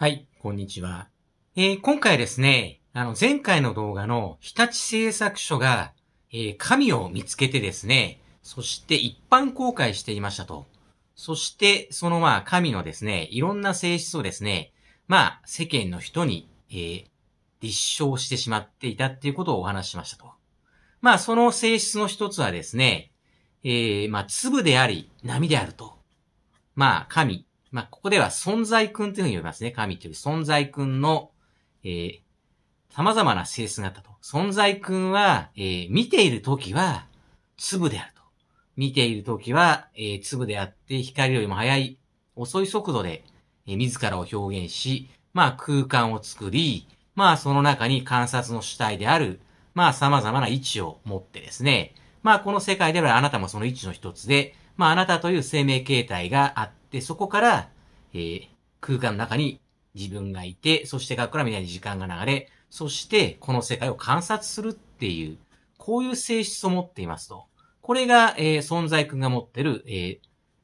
はい、こんにちは。えー、今回ですね、あの、前回の動画の日立製作所が、えー、神を見つけてですね、そして一般公開していましたと。そして、そのまあ、神のですね、いろんな性質をですね、まあ、世間の人に、えー、立証してしまっていたっていうことをお話ししましたと。まあ、その性質の一つはですね、えー、まあ、粒であり、波であると。まあ、神まあ、ここでは存在君というふうに呼びますね。神という存在君の、えー、様々な性質があったと。存在君は、えー、見ているときは粒であると。見ているときは、えー、粒であって光よりも速い、遅い速度で、えー、自らを表現し、まあ空間を作り、まあその中に観察の主体である、まあ様々な位置を持ってですね、まあこの世界ではあなたもその位置の一つで、まああなたという生命形態があっで、そこから、えー、空間の中に自分がいて、そして学校からみたいに時間が流れ、そしてこの世界を観察するっていう、こういう性質を持っていますと。これが、えー、存在君が持ってる、えー、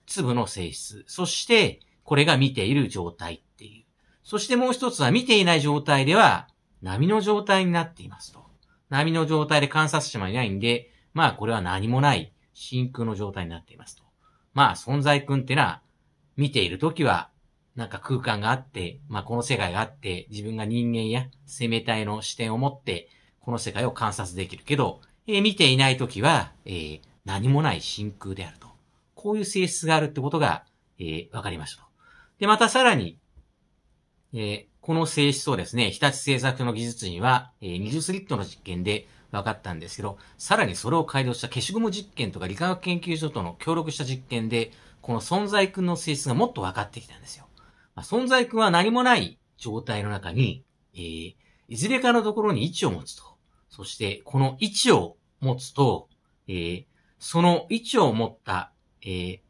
粒の性質。そして、これが見ている状態っていう。そしてもう一つは見ていない状態では、波の状態になっていますと。波の状態で観察者もいないんで、まあこれは何もない真空の状態になっていますと。まあ存在君ってのは見ているときは、なんか空間があって、まあ、この世界があって、自分が人間や生命体の視点を持って、この世界を観察できるけど、えー、見ていないときは、えー、何もない真空であると。こういう性質があるってことが、えー、わかりましたで、またさらに、えー、この性質をですね、日立製作の技術には、えー、20スリットの実験で分かったんですけど、さらにそれを改良した消しゴム実験とか理化学研究所との協力した実験でこの存在君の性質がもっと分かってきたんですよ。まあ、存在君は何もない状態の中に、えー、いずれかのところに位置を持つと。そして、この位置を持つと、えー、その位置を持った、えー、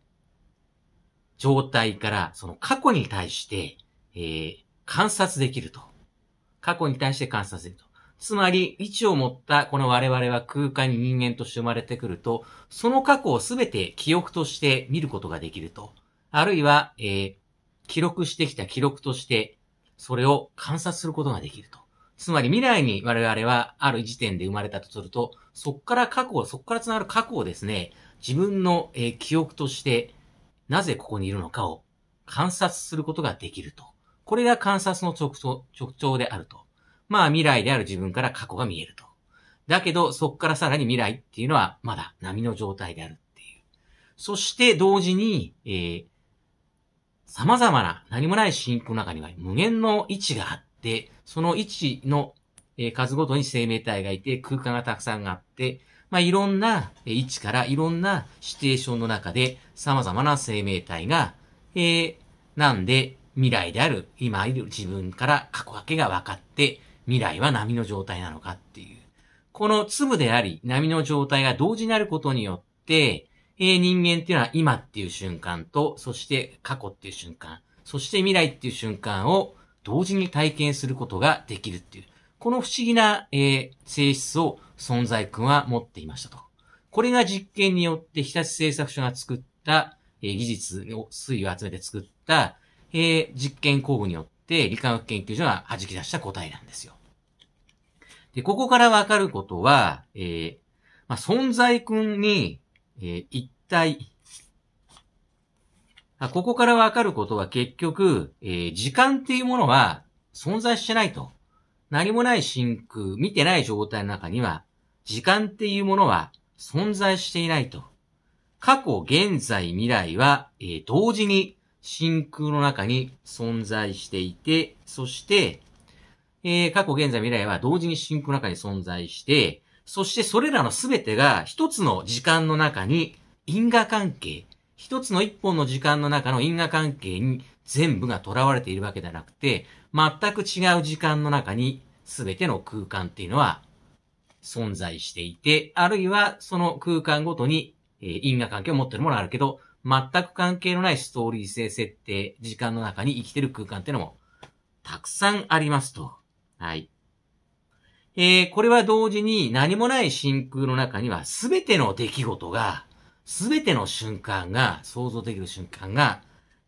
状態から、その過去に対して、えー、観察できると。過去に対して観察きると。つまり、位置を持ったこの我々は空間に人間として生まれてくると、その過去をすべて記憶として見ることができると。あるいは、えー、記録してきた記録として、それを観察することができると。つまり未来に我々はある時点で生まれたとすると、そこから過去、そこから繋がる過去をですね、自分の、えー、記憶として、なぜここにいるのかを観察することができると。これが観察の直徴であると。まあ未来である自分から過去が見えると。だけど、そこからさらに未来っていうのはまだ波の状態であるっていう。そして同時に、えー、様々な何もない真空の中には無限の位置があって、その位置の数ごとに生命体がいて、空間がたくさんあって、まあ、いろんな位置からいろんなシチュエーションの中で様々な生命体が、えー、なんで未来である今いる自分から過去だけが分かって、未来は波の状態なのかっていう。この粒であり、波の状態が同時になることによって、え人間っていうのは今っていう瞬間と、そして過去っていう瞬間、そして未来っていう瞬間を同時に体験することができるっていう。この不思議な、え性質を存在君は持っていましたと。これが実験によって日立製作所が作った、え技術の推移を集めて作った、え実験工具によって理化学研究所が弾き出した答えなんですよ。で、ここからわかることは、えー、まあ、存在君に、えー、一体、ここからわかることは結局、えー、時間っていうものは存在してないと。何もない真空、見てない状態の中には、時間っていうものは存在していないと。過去、現在、未来は、えー、同時に真空の中に存在していて、そして、えー、過去、現在、未来は同時にンクの中に存在して、そしてそれらの全てが一つの時間の中に因果関係、一つの一本の時間の中の因果関係に全部が囚われているわけではなくて、全く違う時間の中に全ての空間っていうのは存在していて、あるいはその空間ごとに、えー、因果関係を持ってるものあるけど、全く関係のないストーリー性設定、時間の中に生きてる空間っていうのもたくさんありますと。はい。えー、これは同時に何もない真空の中には全ての出来事が、全ての瞬間が、想像できる瞬間が、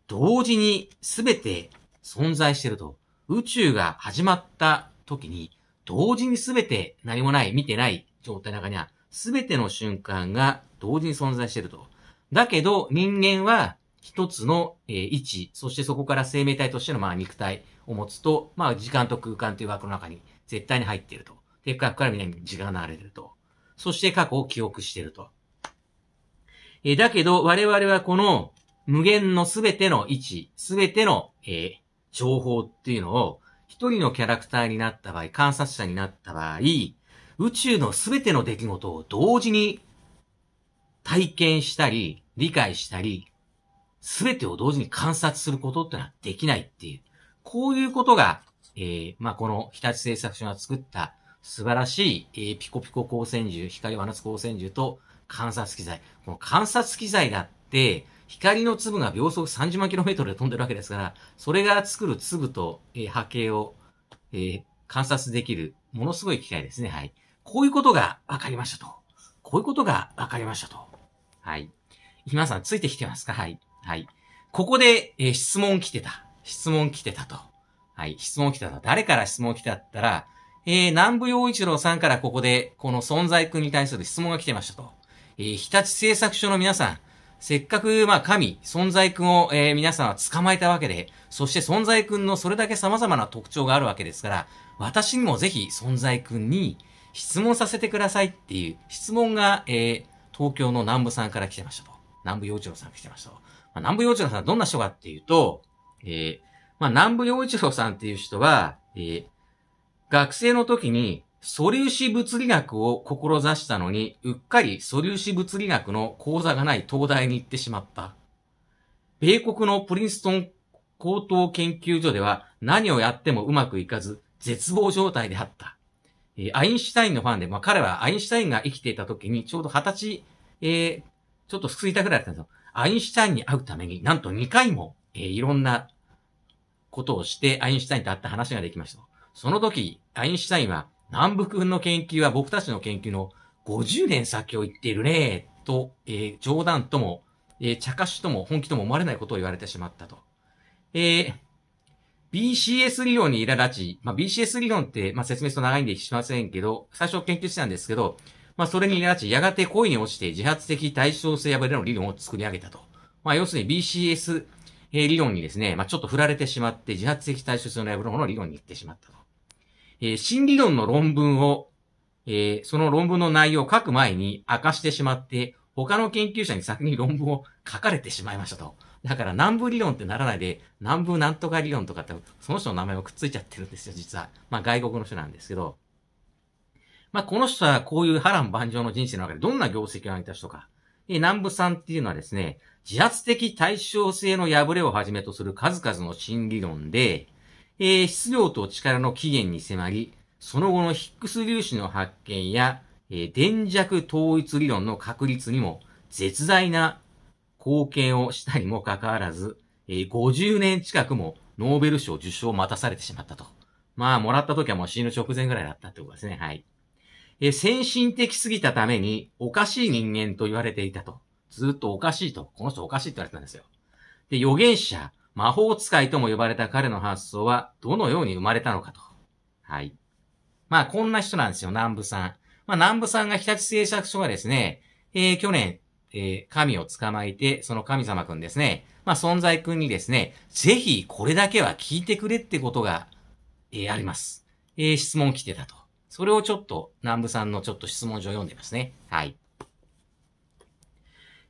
同時に全て存在してると。宇宙が始まった時に、同時に全て何もない、見てない状態の中には、全ての瞬間が同時に存在してると。だけど、人間は一つの、えー、位置、そしてそこから生命体としての、まあ、肉体、を持つと、まあ、時間と空間という枠の中に絶対に入っていると。で、過去から未来に時間が流れていると。そして過去を記憶していると。えー、だけど、我々はこの無限のすべての位置、すべての、えー、情報っていうのを、一人のキャラクターになった場合、観察者になった場合、宇宙のすべての出来事を同時に体験したり、理解したり、すべてを同時に観察することってのはできないっていう。こういうことが、えー、まあ、この日立製作所が作った素晴らしい、えー、ピコピコ光線銃、光を放つ光線銃と観察機材。この観察機材だって、光の粒が秒速30万 km で飛んでるわけですから、それが作る粒と、えー、波形を、えー、観察できる、ものすごい機械ですね。はい。こういうことが分かりましたと。こういうことが分かりましたと。はい。今さんついてきてますかはい。はい。ここで、えー、質問来てた。質問来てたと。はい、質問来た誰から質問来たったら、えー、南部陽一郎さんからここで、この存在君に対する質問が来てましたと。えー、日立製作所の皆さん、せっかく、まあ、神、存在君を、えー、皆さんは捕まえたわけで、そして存在君のそれだけ様々な特徴があるわけですから、私にもぜひ存在君に質問させてくださいっていう質問が、えー、東京の南部さんから来てましたと。南部洋一郎さんが来てましたと。まあ、南部洋一郎さんはどんな人かっていうと、えー、まあ、南部洋一郎さんっていう人は、えー、学生の時に素粒子物理学を志したのに、うっかり素粒子物理学の講座がない東大に行ってしまった。米国のプリンストン高等研究所では何をやってもうまくいかず、絶望状態であった。えー、アインシュタインのファンで、まあ、彼はアインシュタインが生きていた時にちょうど二十歳、えー、ちょっと救いたくらいだったんですよ。アインシュタインに会うために、なんと2回もえー、いろんなことをしてアインシュタインと会った話ができました。その時、アインシュタインは、南部君の研究は僕たちの研究の50年先を言っているね、と、えー、冗談とも、えー、茶化しとも本気とも思われないことを言われてしまったと。えー、BCS 理論に苛立ち、まあ、BCS 理論って、まあ、説明すると長いんでしませんけど、最初研究してたんですけど、まあ、それに苛立ち、やがて恋に落ちて自発的対称性破れの理論を作り上げたと。まあ、要するに BCS えー、理論にですね、まあ、ちょっと振られてしまって、自発的対処性の部ブロの理論に行ってしまったと。えー、新理論の論文を、えー、その論文の内容を書く前に明かしてしまって、他の研究者に先に論文を書かれてしまいましたと。だから南部理論ってならないで、南部なんとか理論とかって、その人の名前をくっついちゃってるんですよ、実は。まあ外国の人なんですけど。まあこの人はこういう波乱万丈の人生の中でどんな業績を上げた人か。え、南部さんっていうのはですね、自発的対称性の破れをはじめとする数々の新理論で、えー、質量と力の起源に迫り、その後のヒックス粒子の発見や、えー、電弱統一理論の確立にも絶大な貢献をしたにもかかわらず、えー、50年近くもノーベル賞受賞を待たされてしまったと。まあ、もらった時はもう死ぬ直前ぐらいだったってことですね。はい。えー、先進的すぎたためにおかしい人間と言われていたと。ずっとおかしいと、この人おかしいって言われてたんですよ。で、預言者、魔法使いとも呼ばれた彼の発想は、どのように生まれたのかと。はい。まあ、こんな人なんですよ、南部さん。まあ、南部さんが日立製作所がですね、えー、去年、えー、神を捕まえて、その神様くんですね、まあ、存在くんにですね、ぜひ、これだけは聞いてくれってことが、えー、あります。えー、質問来てたと。それをちょっと、南部さんのちょっと質問状を読んでますね。はい。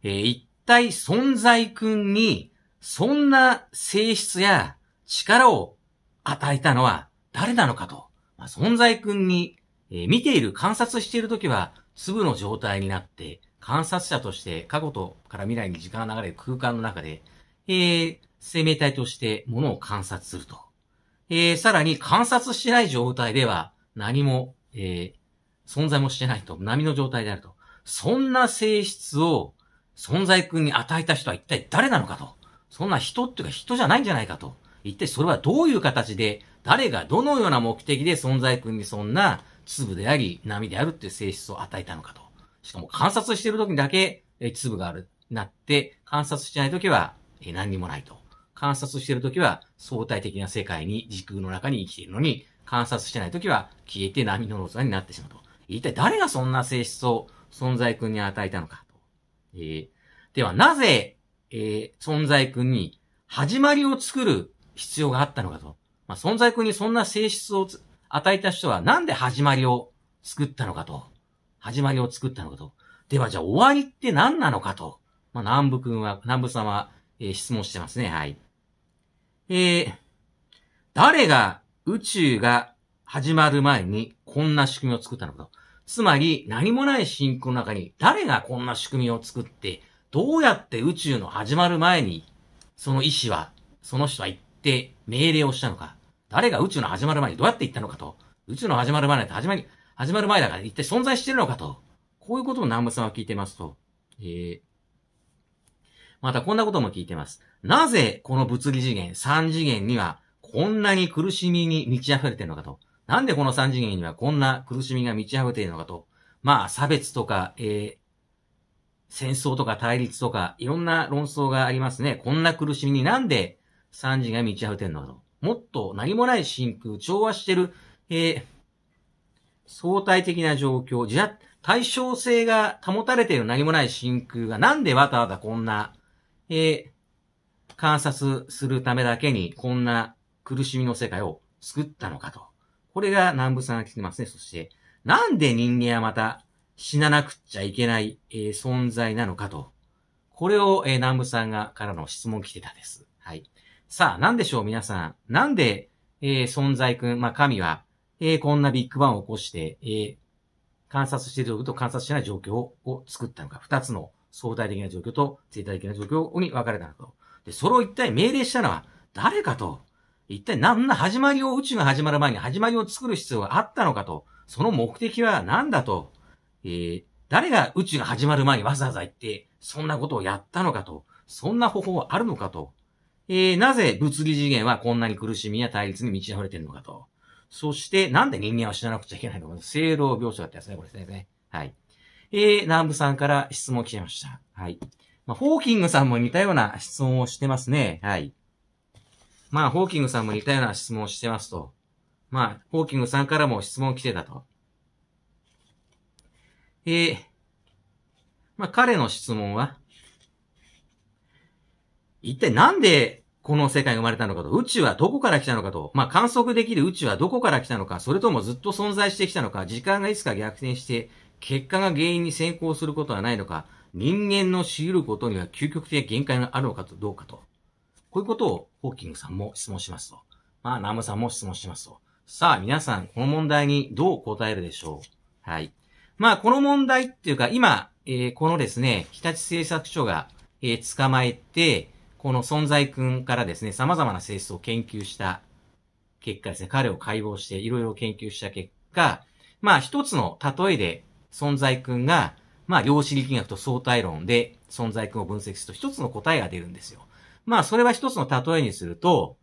えー、一体存在君に、そんな性質や力を与えたのは誰なのかと。まあ、存在君に、えー、見ている、観察しているときは、粒の状態になって、観察者として過去とから未来に時間が流れる空間の中で、えー、生命体としてものを観察すると。えー、さらに観察してない状態では何も、えー、存在もしてないと。波の状態であると。そんな性質を存在君に与えた人は一体誰なのかと。そんな人っていうか人じゃないんじゃないかと。一体それはどういう形で、誰がどのような目的で存在君にそんな粒であり、波であるっていう性質を与えたのかと。しかも観察してる時にだけ、え、粒がある、なって、観察してない時は、え、何にもないと。観察してる時は相対的な世界に、時空の中に生きているのに、観察してない時は消えて波のローザになってしまうと。一体誰がそんな性質を存在君に与えたのか。えー、ではなぜ、えー、存在君に始まりを作る必要があったのかと。まあ、存在君にそんな性質を与えた人はなんで始まりを作ったのかと。始まりを作ったのかと。ではじゃあ終わりって何なのかと。まあ、南部君は、南部さんは、えー、質問してますね。はい。えー、誰が宇宙が始まる前にこんな仕組みを作ったのかと。つまり、何もない真空の中に、誰がこんな仕組みを作って、どうやって宇宙の始まる前に、その意志は、その人は言って命令をしたのか、誰が宇宙の始まる前にどうやって言ったのかと、宇宙の始まる前なんて始まり、始まる前だから一体存在してるのかと、こういうことを南部さんは聞いてますと、えー、またこんなことも聞いてます。なぜこの物理次元、3次元には、こんなに苦しみに満ち溢れてるのかと。なんでこの三次元にはこんな苦しみが満ち溢れているのかと。まあ、差別とか、えー、戦争とか対立とか、いろんな論争がありますね。こんな苦しみになんで三次が満ち溢れてるのかと。もっと何もない真空、調和してる、えー、相対的な状況、じゃ、対称性が保たれている何もない真空がなんでわたわたこんな、えー、観察するためだけにこんな苦しみの世界を作ったのかと。これが南部さんが来てますね。そして、なんで人間はまた死ななくちゃいけない、えー、存在なのかと。これを、えー、南部さんがからの質問来てたです。はい。さあ、なんでしょう皆さん。なんで、えー、存在くん、まあ、神は、えー、こんなビッグバンを起こして、えー、観察している状況と観察しない状況を作ったのか。二つの相対的な状況と絶対的な状況に分かれたのかと。で、それを一体命令したのは誰かと。一体何の始まりを、宇宙が始まる前に始まりを作る必要があったのかと、その目的は何だと、えー、誰が宇宙が始まる前にわざわざ行って、そんなことをやったのかと、そんな方法はあるのかと、えー、なぜ物理次元はこんなに苦しみや対立に満ち溢れてるのかと、そしてなんで人間は死ななくちゃいけないのか、正道描写だったやつね、これですね。はい。えー、南部さんから質問来いました。はい。まあ、ホーキングさんも似たような質問をしてますね。はい。まあ、ホーキングさんも似たような質問をしてますと。まあ、ホーキングさんからも質問来てたと。えー、まあ、彼の質問は、一体なんでこの世界が生まれたのかと、宇宙はどこから来たのかと、まあ、観測できる宇宙はどこから来たのか、それともずっと存在してきたのか、時間がいつか逆転して、結果が原因に先行することはないのか、人間の強いることには究極的限界があるのかとどうかと。こういうことをホーキングさんも質問しますと。まあ、ナムさんも質問しますと。さあ、皆さん、この問題にどう答えるでしょうはい。まあ、この問題っていうか、今、えー、このですね、日立製作所が、えー、捕まえて、この存在君からですね、様々な性質を研究した結果ですね、彼を解剖していろいろ研究した結果、まあ一つの例えで存在君が、まあ量子力学と相対論で存在君を分析すると一つの答えが出るんですよ。まあ、それは一つの例えにすると、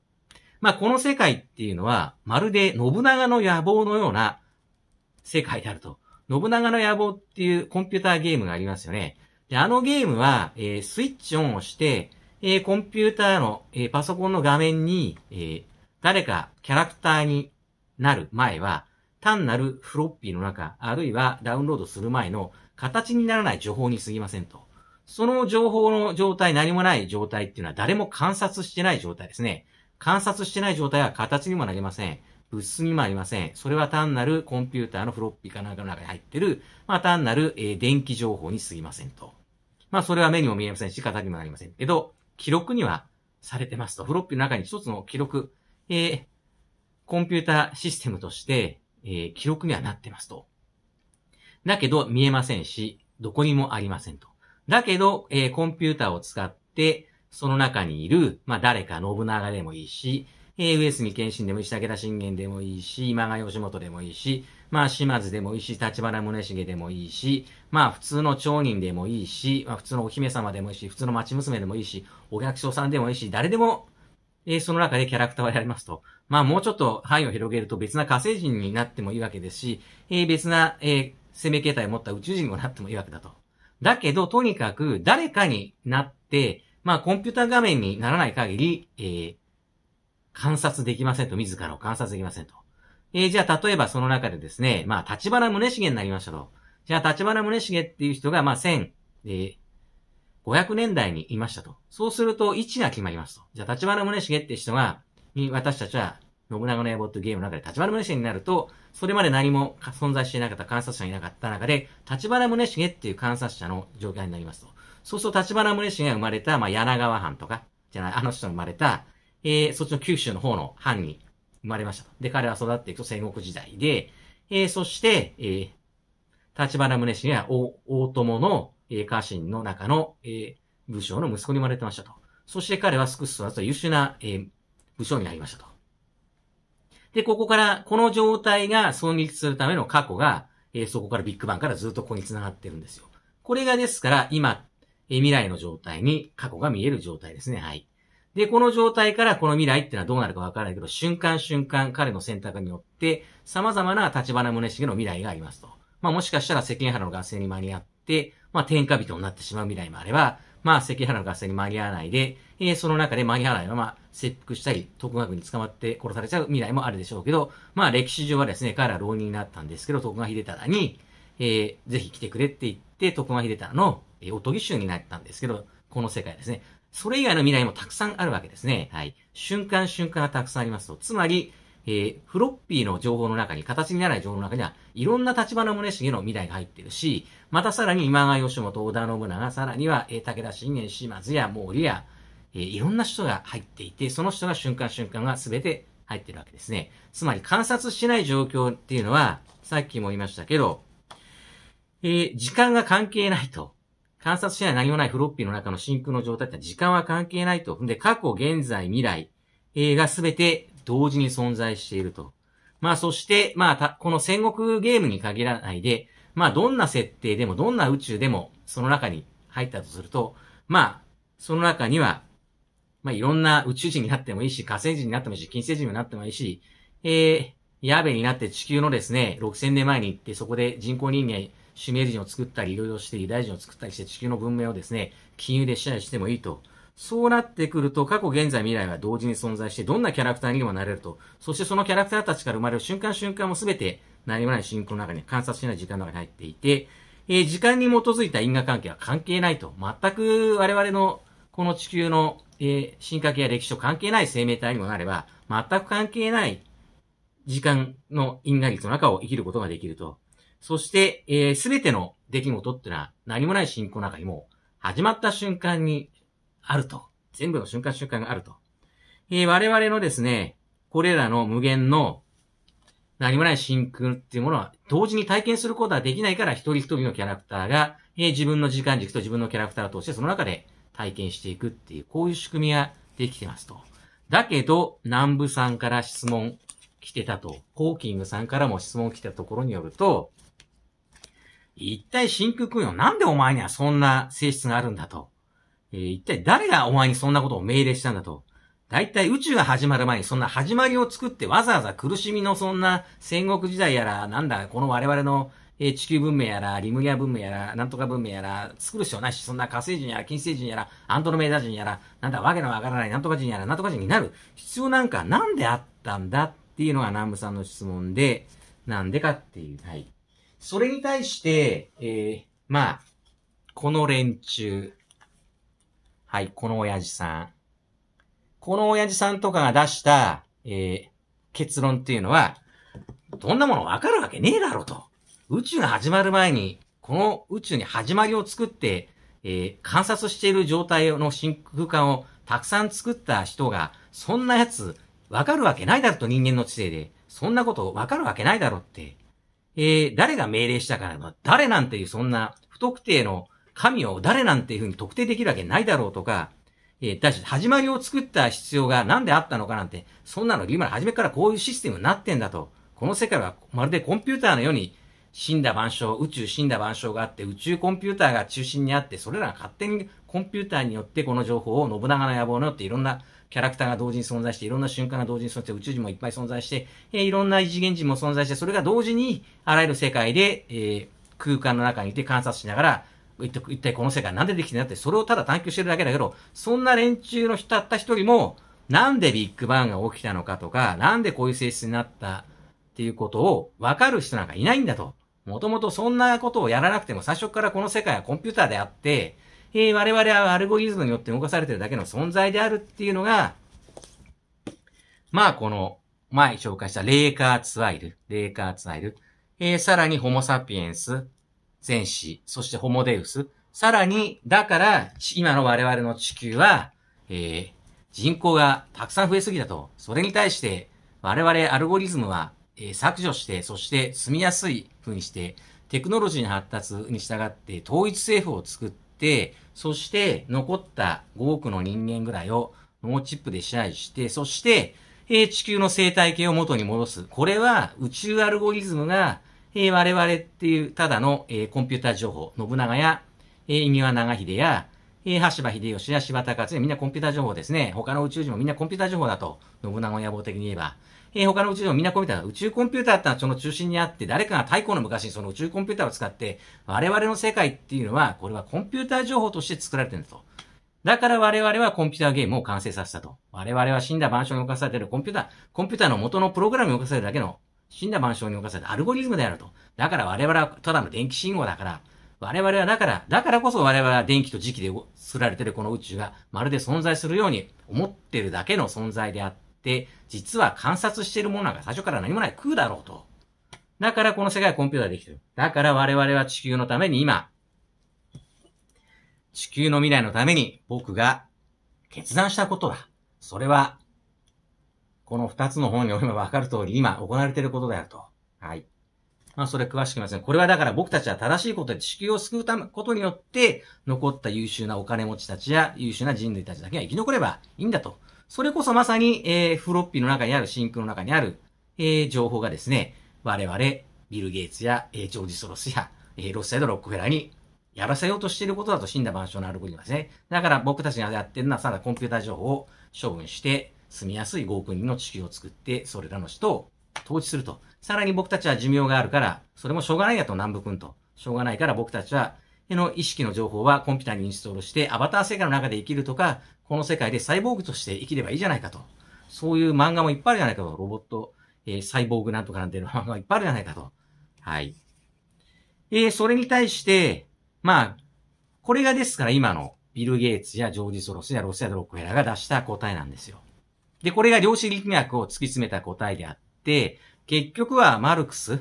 まあ、この世界っていうのは、まるで信長の野望のような世界であると。信長の野望っていうコンピューターゲームがありますよね。で、あのゲームは、えー、スイッチオンをして、えー、コンピューターの、えー、パソコンの画面に、えー、誰かキャラクターになる前は、単なるフロッピーの中、あるいはダウンロードする前の形にならない情報に過ぎませんと。その情報の状態、何もない状態っていうのは誰も観察してない状態ですね。観察してない状態は形にもなりません。物質にもありません。それは単なるコンピューターのフロッピーかなんかの中に入ってる、まあ単なる、えー、電気情報に過ぎませんと。まあそれは目にも見えませんし、形にもなりませんけど、記録にはされてますと。フロッピーの中に一つの記録、えー、コンピューターシステムとして、えー、記録にはなってますと。だけど見えませんし、どこにもありませんと。だけど、えー、コンピューターを使って、その中にいる、まあ、誰か、信長でもいいし、えー、上杉謙信でもいいし、武田信玄でもいいし、今川義元でもいいし、まあ、島津でもいいし、立花宗茂でもいいし、まあ、普通の町人でもいいし、まあ、普通のお姫様でもいいし、普通の町娘でもいいし、お客所さんでもいいし、誰でも、えー、その中でキャラクターをやりますと。まあ、もうちょっと範囲を広げると別な火星人になってもいいわけですし、えー、別な、えー、め形態を持った宇宙人になってもいいわけだと。だけど、とにかく誰かになって、まあコンピュータ画面にならない限り、えー、観察できませんと、自らを観察できませんと。えー、じゃあ例えばその中でですね、まあ立花宗茂になりましたと。じゃあ立花宗茂っていう人が、まあ1000、えー、500年代にいましたと。そうすると位置が決まりますと。じゃあ立花宗茂って人が、に私たちは信長の野望というゲームの中で立花宗茂になると、それまで何も存在していなかった観察者がいなかった中で、立花宗茂っていう観察者の状況になりますと。そうすると立花宗茂が生まれた、まあ、柳川藩とか、じゃない、あの人が生まれた、えー、そっちの九州の方の藩に生まれましたと。で、彼は育っていくと戦国時代で、えー、そして、えー、立花宗茂は大大友の、えー、家臣の中の、えー、武将の息子に生まれてましたと。そして彼はすくすくと優秀な、えー、武将になりましたと。で、ここから、この状態が存立するための過去が、えー、そこからビッグバンからずっとここに繋がってるんですよ。これがですから、今、えー、未来の状態に過去が見える状態ですね。はい。で、この状態からこの未来ってのはどうなるかわからないけど、瞬間瞬間彼の選択によって、様々な立花宗茂の未来がありますと。まあもしかしたら世間原の合戦に間に合って、まあ天下人になってしまう未来もあれば、まあ、関原の合戦に間に合わないで、えー、その中で間に合わないまま切腹したり、徳川軍に捕まって殺されちゃう未来もあるでしょうけど、まあ、歴史上はですね、彼ら浪人になったんですけど、徳川秀忠に、えー、ぜひ来てくれって言って、徳川秀忠の、えー、おとぎ衆になったんですけど、この世界ですね。それ以外の未来もたくさんあるわけですね。はい。瞬間瞬間がたくさんありますと。つまり、えー、フロッピーの情報の中に、形にならない情報の中には、いろんな立花宗茂の未来が入ってるし、またさらに今川義元、織田信長、さらには、え武田信玄、島津や毛利や、えー、いろんな人が入っていて、その人が瞬間瞬間が全て入ってるわけですね。つまり観察しない状況っていうのは、さっきも言いましたけど、えー、時間が関係ないと。観察しない何もないフロッピーの中の真空の状態って時間は関係ないと。で、過去、現在、未来、えー、が全て同時に存在していると。まあそして、まあこの戦国ゲームに限らないで、まあどんな設定でもどんな宇宙でもその中に入ったとすると、まあ、その中には、まあいろんな宇宙人になってもいいし、火星人になってもいいし、金星人になってもいいし、えー、ヤーベになって地球のですね、6000年前に行ってそこで人工人間、シュメール人を作ったり、いろいろしてユダヤ人を作ったりして地球の文明をですね、金融で支配してもいいと。そうなってくると、過去、現在、未来は同時に存在して、どんなキャラクターにもなれると。そしてそのキャラクターたちから生まれる瞬間瞬間も全て、何もない信仰の中に、観察しない時間の中に入っていて、えー、時間に基づいた因果関係は関係ないと。全く我々のこの地球の、えー、進化系や歴史と関係ない生命体にもなれば、全く関係ない時間の因果率の中を生きることができると。そして、す、えー、べ、ての出来事ってのは何もない信仰の中にも始まった瞬間にあると。全部の瞬間瞬間があると。えー、我々のですね、これらの無限の何もない真空っていうものは同時に体験することはできないから一人一人のキャラクターが、えー、自分の時間軸と自分のキャラクターを通してその中で体験していくっていう、こういう仕組みができてますと。だけど、南部さんから質問来てたと、コーキングさんからも質問来てたところによると、一体真空空よ、なんでお前にはそんな性質があるんだと。えー、一体誰がお前にそんなことを命令したんだと。大体宇宙が始まる前にそんな始まりを作ってわざわざ苦しみのそんな戦国時代やら、なんだ、この我々の地球文明やら、リムリア文明やら、なんとか文明やら、作る必要ないし、そんな火星人やら、金星人やら、アンドロメーダ人やら、なんだ、わけのわからない、なんとか人やら、なんとか人になる必要なんかなんであったんだっていうのが南部さんの質問で、なんでかっていう。はい。それに対して、えー、まあ、この連中、はい、この親父さん、この親父さんとかが出した、えー、結論っていうのは、どんなものわかるわけねえだろと。宇宙が始まる前に、この宇宙に始まりを作って、えー、観察している状態の真空管をたくさん作った人が、そんなやつ、わかるわけないだろと人間の知性で、そんなことわかるわけないだろって、えー、誰が命令したから誰なんていうそんな不特定の神を誰なんていうふうに特定できるわけないだろうとか、えだし始まりを作った必要が何であったのかなんて、そんなの今の初めからこういうシステムになってんだと。この世界はまるでコンピューターのように、死んだ万象、宇宙死んだ万象があって、宇宙コンピューターが中心にあって、それらが勝手にコンピューターによってこの情報を信長の野望によっていろんなキャラクターが同時に存在して、いろんな瞬間が同時に存在して、宇宙人もいっぱい存在して、えー、いろんな異次元人も存在して、それが同時にあらゆる世界で、えー、空間の中にいて観察しながら、一体この世界なんでできてんだって、それをただ探求してるだけだけど、そんな連中の人たった一人も、なんでビッグバンが起きたのかとか、なんでこういう性質になったっていうことを分かる人なんかいないんだと。もともとそんなことをやらなくても最初からこの世界はコンピューターであって、えー、我々はアルゴリズムによって動かされてるだけの存在であるっていうのが、まあこの前紹介したレーカーツワイル、レーカーツワイル、えー、さらにホモサピエンス、全士、そしてホモデウス。さらに、だから、今の我々の地球は、えー、人口がたくさん増えすぎたと。それに対して、我々アルゴリズムは、えー、削除して、そして住みやすい風にして、テクノロジーの発達に従って統一政府を作って、そして残った5億の人間ぐらいをノーチップで支配して、そして、えー、地球の生態系を元に戻す。これは宇宙アルゴリズムがえー、我々っていうただの、えー、コンピューター情報、信長や、えー、井川長秀や、えー、橋場秀吉や柴田勝家、みんなコンピューター情報ですね。他の宇宙人もみんなコンピューター情報だと、信長を野望的に言えば。えー、他の宇宙人もみんなコンピューター、宇宙コンピューターってのはその中心にあって、誰かが太古の昔にその宇宙コンピューターを使って、我々の世界っていうのは、これはコンピューター情報として作られてるんだと。だから我々はコンピューターゲームを完成させたと。我々は死んだ万象にかされているコンピューター、コンピューターの元のプログラムにかされるだけの死んだ万象にかされたアルゴリズムであると。だから我々はただの電気信号だから、我々はだから、だからこそ我々は電気と磁気で作られているこの宇宙がまるで存在するように思ってるだけの存在であって、実は観察しているものなんか最初から何もない空だろうと。だからこの世界はコンピューターでできてる。だから我々は地球のために今、地球の未来のために僕が決断したことだ。それはこの二つの本におればわかる通り、今行われていることであると。はい。まあ、それ詳しく言いません。これはだから僕たちは正しいことで地球を救うため、ことによって、残った優秀なお金持ちたちや優秀な人類たちだけが生き残ればいいんだと。それこそまさに、えー、フロッピーの中にある、真空の中にある、えー、情報がですね、我々、ビル・ゲイツや、えー、ジョージ・ソロスや、えー、ロスサイド・ロックフェラーにやらせようとしていることだと死んだ万象のアルゴリズムですね。だから僕たちがやってるのは、さらコンピューター情報を処分して、住みやすい5億人の地球を作って、それらの人を統治すると。さらに僕たちは寿命があるから、それもしょうがないやと南部君と。しょうがないから僕たちは、への意識の情報はコンピューターにインストールして、アバター世界の中で生きるとか、この世界でサイボーグとして生きればいいじゃないかと。そういう漫画もいっぱいあるじゃないかと。ロボット、えー、サイボーグなんとかなんていう漫画もいっぱいあるじゃないかと。はい。えー、それに対して、まあ、これがですから今のビル・ゲイツやジョージ・ソロスやロシア・ドロックヘラが出した答えなんですよ。で、これが量子力学を突き詰めた答えであって、結局はマルクス、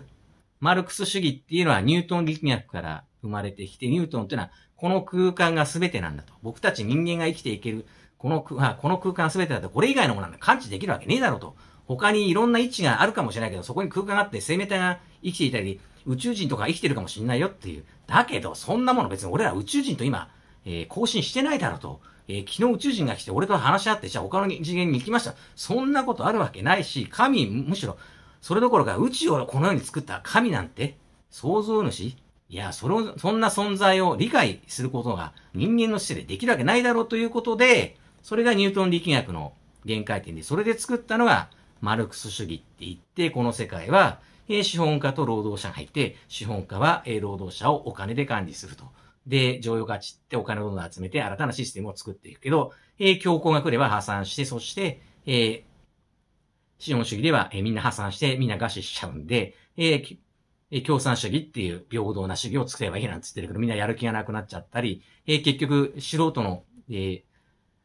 マルクス主義っていうのはニュートン力学から生まれてきて、ニュートンっていうのはこの空間が全てなんだと。僕たち人間が生きていける、この空この空間全てだと、これ以外のものなんか感知できるわけねえだろうと。他にいろんな位置があるかもしれないけど、そこに空間があって生命体が生きていたり、宇宙人とか生きてるかもしれないよっていう。だけど、そんなもの別に俺ら宇宙人と今、えー、更新してないだろうと。えー、昨日宇宙人が来て俺と話し合って、じゃあ他の次元に行きました。そんなことあるわけないし、神、むしろ、それどころか宇宙をこのように作った神なんて、創造主いや、それを、そんな存在を理解することが人間の姿勢でできるわけないだろうということで、それがニュートン力学の限界点で、それで作ったのがマルクス主義って言って、この世界は、え資本家と労働者がいて、資本家は、え労働者をお金で管理すると。で、常用価値ってお金をどんどん集めて新たなシステムを作っていくけど、えー、強行が来れば破産して、そして、えー、資本主義では、えー、みんな破産して、みんな餓死しちゃうんで、えー、共産主義っていう平等な主義を作ればいいなんて言ってるけど、みんなやる気がなくなっちゃったり、えー、結局、素人の、えー、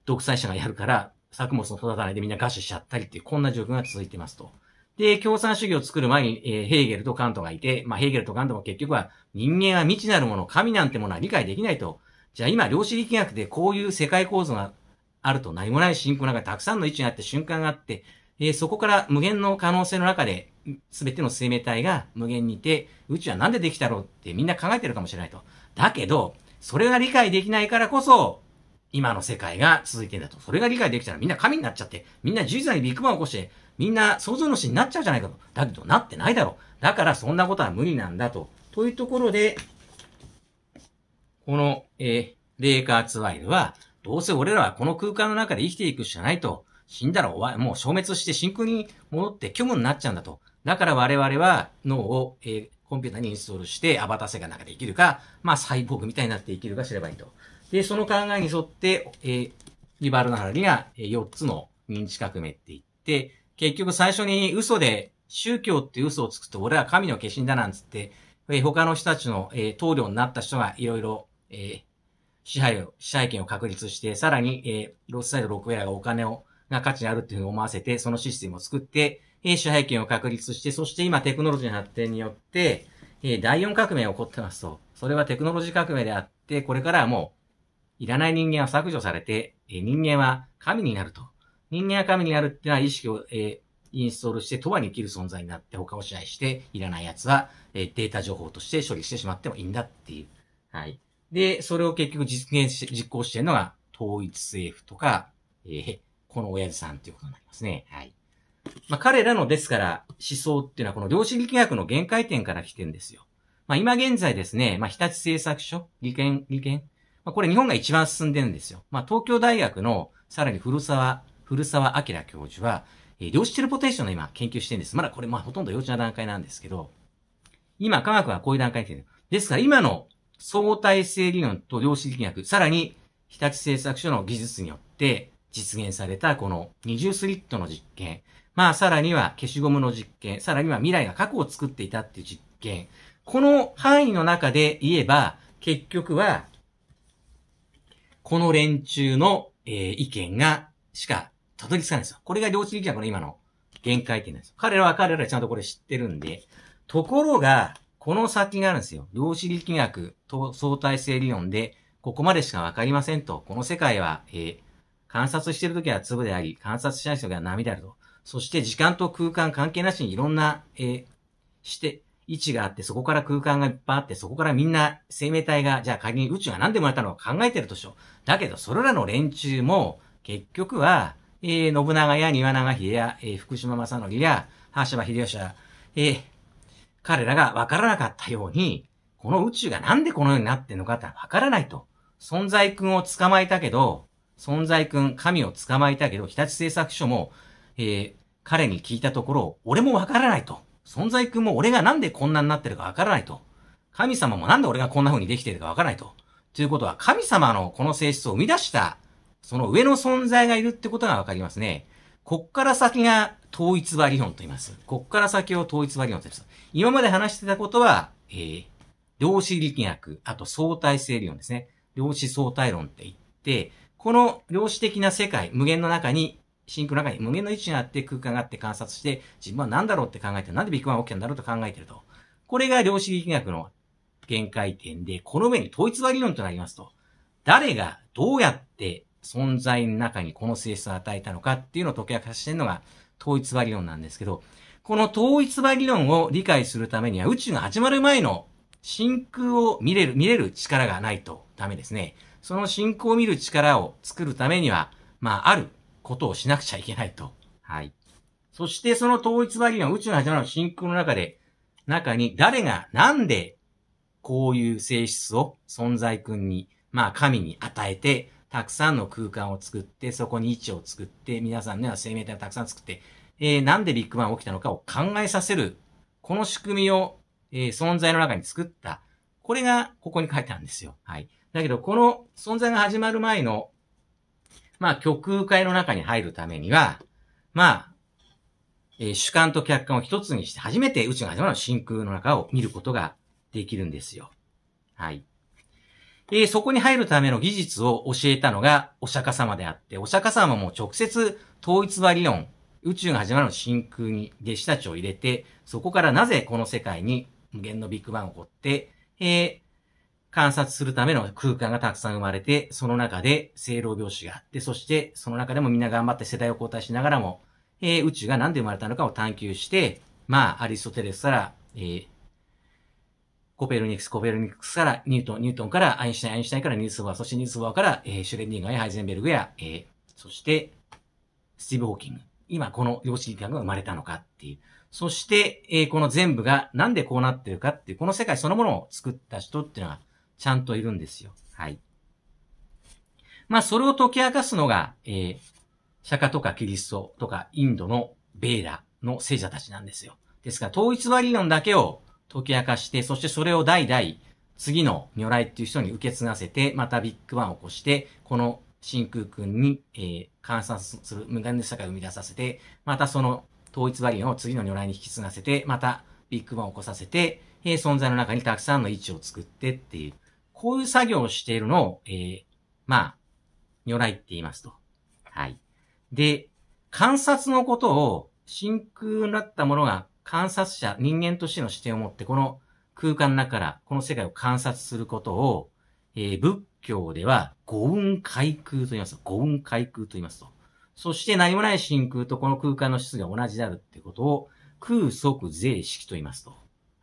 独裁者がやるから、作物を育たないでみんな餓死しちゃったりっていう、こんな状況が続いてますと。で、共産主義を作る前に、えー、ヘーゲルとカントがいて、まあ、ヘーゲルとカントも結局は、人間は未知なるもの、神なんてものは理解できないと。じゃあ今、量子力学でこういう世界構造があると、何もない進行なんかたくさんの位置があって瞬間があって、えー、そこから無限の可能性の中で、すべての生命体が無限にいて、宇宙はなんでできたろうってみんな考えてるかもしれないと。だけど、それが理解できないからこそ、今の世界が続いてんだと。それが理解できたらみんな神になっちゃって、みんな自在にビッグバンを起こして、みんな創造主になっちゃうじゃないかと。だけどなってないだろう。だからそんなことは無理なんだと。というところで、この、えー、レイカーツワイルは、どうせ俺らはこの空間の中で生きていくしかないと。死んだら終わもう消滅して真空に戻って虚無になっちゃうんだと。だから我々は脳を、えー、コンピューターにインストールしてアバター世界の中で生きるか、まあサイボーグみたいになって生きるか知ればいいと。で、その考えに沿って、えー、リバルのハラリが4つの認知革命って言って、結局最初に嘘で、宗教って嘘をつくと俺は神の化身だなんつって、えー、他の人たちの、えー、棟梁になった人がいろいろ、えー、支配を、支配権を確立して、さらに、えー、ロスサイド6ウェアがお金を、が価値にあるっていうふうに思わせて、そのシステムを作って、えー、支配権を確立して、そして今テクノロジーの発展によって、えー、第4革命が起こってますと。それはテクノロジー革命であって、これからはもう、いらない人間は削除されて、え人間は神になると。人間は神になるっていうのは意識を、えインストールして、とはに生きる存在になって他を支配して、いらない奴は、えデータ情報として処理してしまってもいいんだっていう。はい。で、それを結局実現し、実行してるのが、統一政府とか、えー、この親父さんということになりますね。はい。まあ、彼らのですから、思想っていうのはこの量子力学の限界点から来てるんですよ。まあ、今現在ですね、まあ、日立製作所、利研、利研、まあ、これ日本が一番進んでるんですよ。まあ、東京大学のさらに古沢、古沢明教授は、えー、量子テレポテーションの今研究してるんです。まだこれまあほとんど幼稚な段階なんですけど、今科学はこういう段階にてる。ですから今の相対性理論と量子力学、さらに日立製作所の技術によって実現されたこの二重スリットの実験、まあさらには消しゴムの実験、さらには未来が過去を作っていたっていう実験、この範囲の中で言えば結局はこの連中の、えー、意見が、しか、たどり着かないんですよ。これが量子力学の今の限界点なんですよ。彼らは彼らちゃんとこれ知ってるんで、ところが、この先があるんですよ。量子力学と相対性理論で、ここまでしかわかりませんと。この世界は、えー、観察してるときは粒であり、観察しないときは波であると。そして時間と空間関係なしにいろんな、えー、して、位置があって、そこから空間がいっぱいあって、そこからみんな生命体が、じゃあ仮に宇宙が何でもらったのか考えてるとしよう。だけど、それらの連中も、結局は、えー、信長や庭長秀や、えー、福島正則や、橋場秀吉や、えー、彼らが分からなかったように、この宇宙がなんでこのようになってんのかって分からないと。存在君を捕まえたけど、存在君、神を捕まえたけど、日立製作所も、えー、彼に聞いたところ、俺も分からないと。存在君も俺がなんでこんなになってるかわからないと。神様もなんで俺がこんな風にできてるかわからないと。ということは、神様のこの性質を生み出した、その上の存在がいるってことがわかりますね。こっから先が統一バ理論と言います。こっから先を統一バ理論と言います。今まで話してたことは、えー、量子力学、あと相対性理論ですね。量子相対論って言って、この量子的な世界、無限の中に真空の中に無限の位置があって空間があって観察して、自分は何だろうって考えて、なんでビッグバン起きたんだろうと考えてると。これが量子力学の限界点で、この上に統一は理論となりますと。誰がどうやって存在の中にこの性質を与えたのかっていうのを解き明かしてるのが統一は理論なんですけど、この統一は理論を理解するためには宇宙が始まる前の真空を見れる、見れる力がないとダメですね。その真空を見る力を作るためには、まあ、あることをしなくちゃいけないと。はい。そしてその統一割りの宇宙の始まりの真空の中で、中に誰がなんでこういう性質を存在君に、まあ神に与えて、たくさんの空間を作って、そこに位置を作って、皆さんのような生命体をたくさん作って、えー、なんでビッグバン起きたのかを考えさせる、この仕組みを、えー、存在の中に作った、これがここに書いてあるんですよ。はい。だけど、この存在が始まる前のまあ、極空の中に入るためには、まあ、えー、主観と客観を一つにして初めて宇宙が始まる真空の中を見ることができるんですよ。はい。えー、そこに入るための技術を教えたのがお釈迦様であって、お釈迦様も直接統一は理論、宇宙が始まるの真空に弟子たちを入れて、そこからなぜこの世界に無限のビッグバンを起こって、えー、観察するための空間がたくさん生まれて、その中で生老病死があって、そしてその中でもみんな頑張って世代を交代しながらも、えー、宇宙が何で生まれたのかを探求して、まあ、アリストテレスから、えー、コペルニクス、コペルニクスからニュートン、ニュートンからアインシュタイン、アインシュタインからニュースバー、そしてニュースバーから、えー、シュレンディンガーやハイゼンベルグや、えー、そしてスティーブ・ホーキング。今この量子力学が生まれたのかっていう。そして、えー、この全部がなんでこうなってるかっていう、この世界そのものを作った人っていうのは、ちゃんといるんですよ。はい。まあ、それを解き明かすのが、えー、釈迦とかキリストとかインドのベーラの聖者たちなんですよ。ですから、統一リ理論だけを解き明かして、そしてそれを代々、次の如来っていう人に受け継がせて、またビッグバンを起こして、この真空君に、えー、観察する無限の世界を生み出させて、またその統一バリンを次の如来に引き継がせて、またビッグバンを起こさせて、えー、存在の中にたくさんの位置を作ってっていう。こういう作業をしているのを、えー、まあ、如来って言いますと。はい。で、観察のことを、真空になったものが観察者、人間としての視点を持って、この空間の中から、この世界を観察することを、えー、仏教では、五運開空と言います。五運開空と言いますと。そして何もない真空とこの空間の質が同じであるってことを、空即税式と言いますと。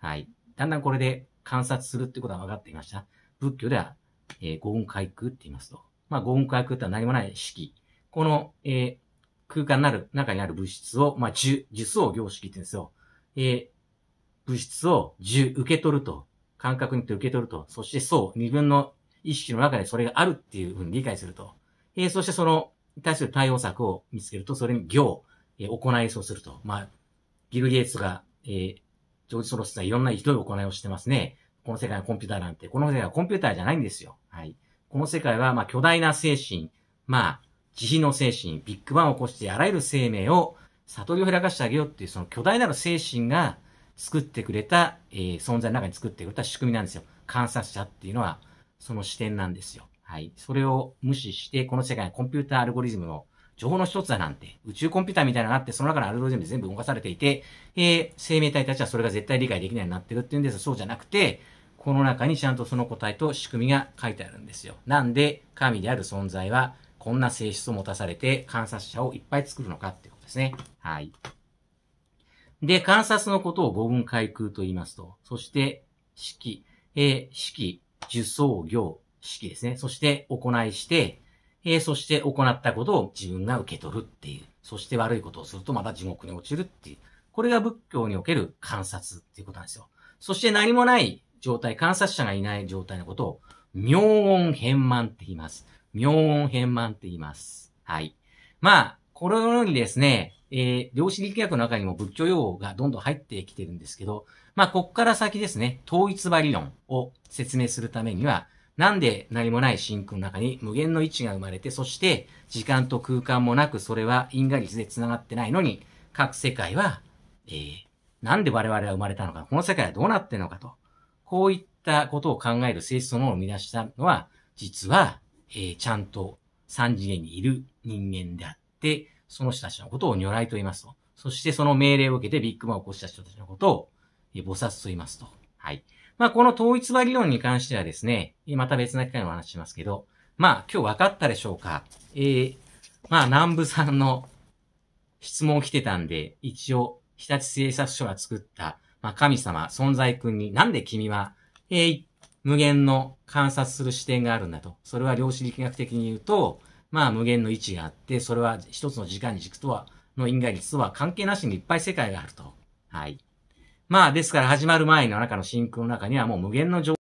はい。だんだんこれで観察するってことは分かっていました。仏教では、えー、五音開空って言いますと。まあ、五音開空とは何もない式。この、えー、空間なる、中にある物質を、まあ、受、受相行式って言うんですよ。えー、物質を受、受け取ると。感覚によって受け取ると。そしてそう、自分の意識の中でそれがあるっていうふうに理解すると。えー、そしてその、対する対応策を見つけると、それに行、えー、行いそうすると。まあ、ギルゲイツが、えー、ジョージ・ソロスはいろんなひどい行いをしてますね。この世界のコンピューターなんて、この世界はコンピューターじゃないんですよ。はい。この世界は、まあ、巨大な精神、まあ、慈悲の精神、ビッグバンを起こしてあらゆる生命を悟りを開かしてあげようっていう、その巨大なる精神が作ってくれた、えー、存在の中に作ってくれた仕組みなんですよ。観察者っていうのは、その視点なんですよ。はい。それを無視して、この世界はコンピューターアルゴリズムの情報の一つだなんて、宇宙コンピューターみたいなのがあって、その中のアルゴリズムで全部動かされていて、えー、生命体たちはそれが絶対理解できないようになってるっていうんですそうじゃなくて、この中にちゃんとその答えと仕組みが書いてあるんですよ。なんで、神である存在は、こんな性質を持たされて、観察者をいっぱい作るのかっていうことですね。はい。で、観察のことを五分開空と言いますと、そして、式、えー、式、受想行、式ですね。そして、行いして、えー、そして行ったことを自分が受け取るっていう。そして悪いことをするとまた地獄に落ちるっていう。これが仏教における観察っていうことなんですよ。そして何もない状態、観察者がいない状態のことを、妙音変満って言います。妙音変満って言います。はい。まあ、このようにですね、えー、量子力学の中にも仏教用語がどんどん入ってきてるんですけど、まあ、ここから先ですね、統一場理論を説明するためには、なんで何もない真空の中に無限の位置が生まれて、そして時間と空間もなく、それは因果律で繋がってないのに、各世界は、えー、なんで我々は生まれたのか、この世界はどうなってんのかとこういったことを考える性質のものを生み出したのは、実は、えー、ちゃんと三次元にいる人間であって、その人たちのことを如来と言いますと。そしてその命令を受けてビッグマンを起こした人たちのことを、えー、菩薩と言いますと。はい。まあ、この統一場理論に関してはですね、また別な機会にお話ししますけど、まあ、今日分かったでしょうか。えー、まあ、南部さんの質問を来てたんで、一応、日立製作所が作ったまあ、神様、存在君に、なんで君は、えい、無限の観察する視点があるんだと。それは量子力学的に言うと、まあ無限の位置があって、それは一つの時間軸とは、の因果率とは関係なしにいっぱい世界があると。はい。まあですから始まる前の中の真空の中にはもう無限の状